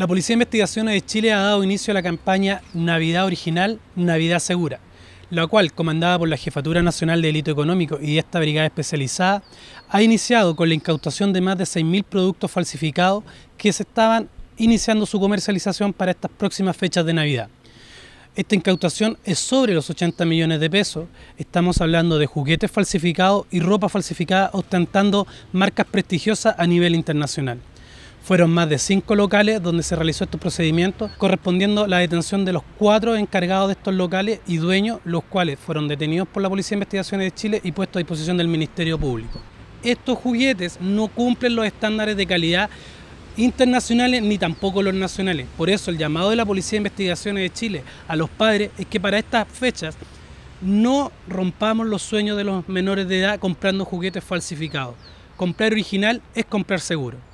La Policía de Investigaciones de Chile ha dado inicio a la campaña Navidad Original, Navidad Segura, la cual, comandada por la Jefatura Nacional de Delito Económico y esta brigada especializada, ha iniciado con la incautación de más de 6.000 productos falsificados que se estaban iniciando su comercialización para estas próximas fechas de Navidad. Esta incautación es sobre los 80 millones de pesos. Estamos hablando de juguetes falsificados y ropa falsificada ostentando marcas prestigiosas a nivel internacional. Fueron más de cinco locales donde se realizó estos procedimientos, correspondiendo la detención de los cuatro encargados de estos locales y dueños, los cuales fueron detenidos por la Policía de Investigaciones de Chile y puestos a disposición del Ministerio Público. Estos juguetes no cumplen los estándares de calidad internacionales ni tampoco los nacionales. Por eso el llamado de la Policía de Investigaciones de Chile a los padres es que para estas fechas no rompamos los sueños de los menores de edad comprando juguetes falsificados. Comprar original es comprar seguro.